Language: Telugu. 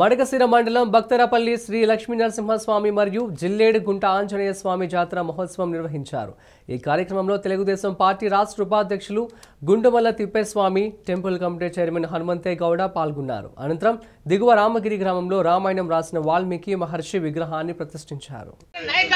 మడకసిర మండలం భక్తరపల్లి శ్రీ లక్ష్మీనరసింహస్వామి మరియు గుంట ఆంజనేయ స్వామి జాతర మహోత్సవం నిర్వహించారు ఈ కార్యక్రమంలో తెలుగుదేశం పార్టీ రాష్ట్ర ఉపాధ్యక్షులు Gundumalla Thippeswamy temple committee chairman Hanumanthe Gowda పాల్గొన్నారు అనంతరం దిగువ రామగిరి గ్రామంలో రామాయణం రాసిన వాల్మీకి మహర్షి విగ్రహాన్ని ప్రతిష్ఠించారు